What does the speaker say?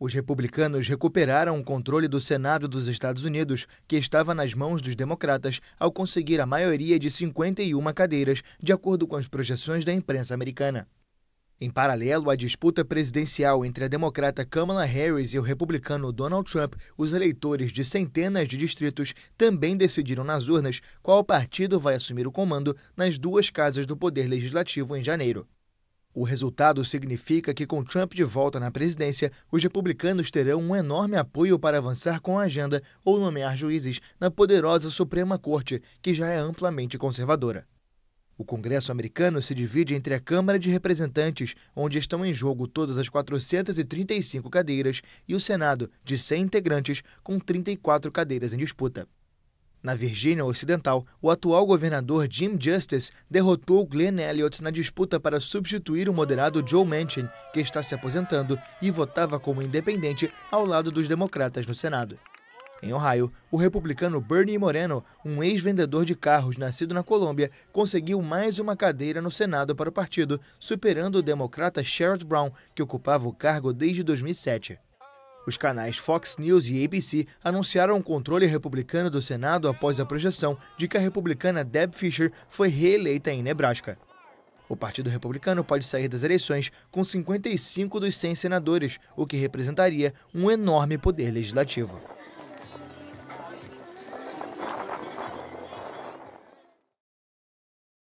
Os republicanos recuperaram o controle do Senado dos Estados Unidos, que estava nas mãos dos democratas, ao conseguir a maioria de 51 cadeiras, de acordo com as projeções da imprensa americana. Em paralelo à disputa presidencial entre a democrata Kamala Harris e o republicano Donald Trump, os eleitores de centenas de distritos também decidiram nas urnas qual partido vai assumir o comando nas duas casas do Poder Legislativo em janeiro. O resultado significa que, com Trump de volta na presidência, os republicanos terão um enorme apoio para avançar com a agenda ou nomear juízes na poderosa Suprema Corte, que já é amplamente conservadora. O Congresso americano se divide entre a Câmara de Representantes, onde estão em jogo todas as 435 cadeiras, e o Senado, de 100 integrantes, com 34 cadeiras em disputa. Na Virgínia Ocidental, o atual governador Jim Justice derrotou Glenn Elliott na disputa para substituir o moderado Joe Manchin, que está se aposentando e votava como independente ao lado dos democratas no Senado. Em Ohio, o republicano Bernie Moreno, um ex-vendedor de carros nascido na Colômbia, conseguiu mais uma cadeira no Senado para o partido, superando o democrata Sherrod Brown, que ocupava o cargo desde 2007. Os canais Fox News e ABC anunciaram o um controle republicano do Senado após a projeção de que a republicana Deb Fischer foi reeleita em Nebraska. O Partido Republicano pode sair das eleições com 55 dos 100 senadores, o que representaria um enorme poder legislativo.